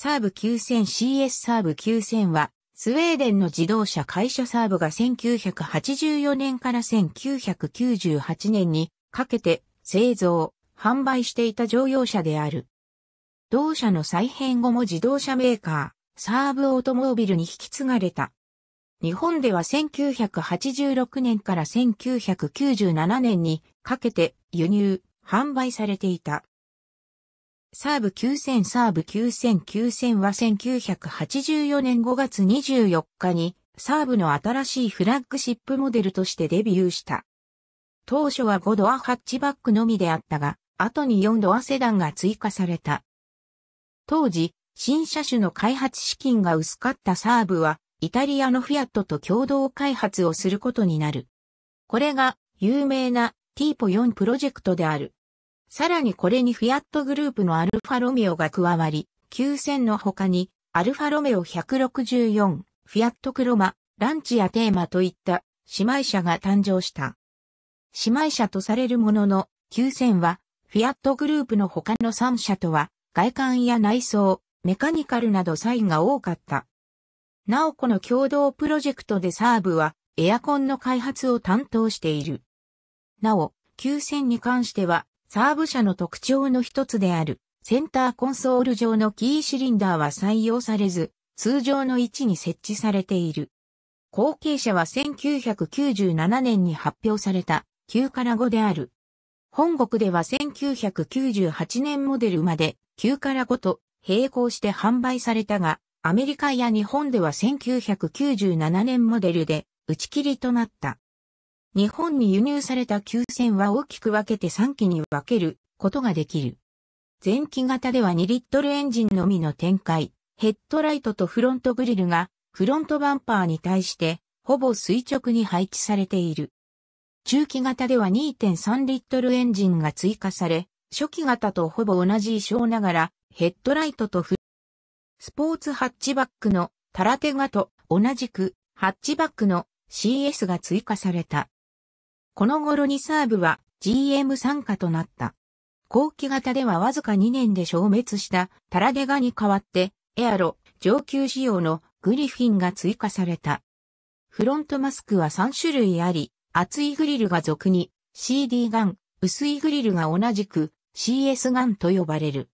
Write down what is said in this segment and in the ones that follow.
サーブ 9000CS サーブ9000は、スウェーデンの自動車会社サーブが1984年から1998年にかけて製造、販売していた乗用車である。同社の再編後も自動車メーカー、サーブオートモービルに引き継がれた。日本では1986年から1997年にかけて輸入、販売されていた。サーブ9000サーブ9000 9000は1984年5月24日にサーブの新しいフラッグシップモデルとしてデビューした。当初は5ドアハッチバックのみであったが、後に4ドアセダンが追加された。当時、新車種の開発資金が薄かったサーブは、イタリアのフィアットと共同開発をすることになる。これが有名なティーポ4プロジェクトである。さらにこれにフィアットグループのアルファロメオが加わり、9000の他に、アルファロメオ164、フィアットクロマ、ランチやテーマといった姉妹車が誕生した。姉妹車とされるものの、9000は、フィアットグループの他の3社とは、外観や内装、メカニカルなど差異が多かった。なおこの共同プロジェクトでサーブは、エアコンの開発を担当している。なお、9000に関しては、サーブ車の特徴の一つである、センターコンソール上のキーシリンダーは採用されず、通常の位置に設置されている。後継者は1997年に発表された旧から5である。本国では1998年モデルまで旧から5と並行して販売されたが、アメリカや日本では1997年モデルで打ち切りとなった。日本に輸入された旧船は大きく分けて3機に分けることができる。前期型では2リットルエンジンのみの展開、ヘッドライトとフロントグリルがフロントバンパーに対してほぼ垂直に配置されている。中期型では2.3リットルエンジンが追加され、初期型とほぼ同じ衣装ながらヘッドライトとフスポーツハッチバックのタラテガと同じくハッチバックの CS が追加された。この頃にサーブは GM 参加となった。後期型ではわずか2年で消滅したタラデガに代わってエアロ上級仕様のグリフィンが追加された。フロントマスクは3種類あり、厚いグリルが俗に CD ガン、薄いグリルが同じく CS ガンと呼ばれる。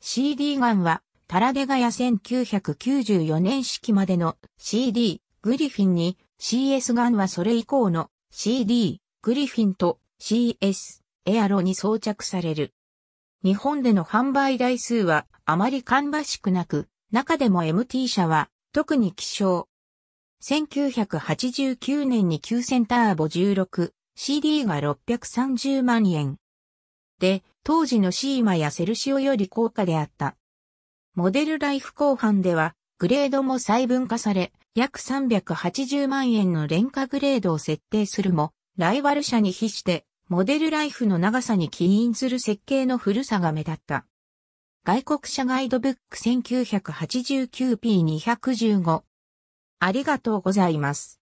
CD ガンはタラデガや1994年式までの CD グリフィンに CS ガンはそれ以降の CD、グリフィンと CS、エアロに装着される。日本での販売台数はあまり芳しくなく、中でも MT 社は特に希少。1989年に9センターボ 16CD が630万円。で、当時のシーマやセルシオより高価であった。モデルライフ後半では、グレードも細分化され、約380万円の廉価グレードを設定するも、ライバル車に比して、モデルライフの長さに起因する設計の古さが目立った。外国車ガイドブック 1989p215。ありがとうございます。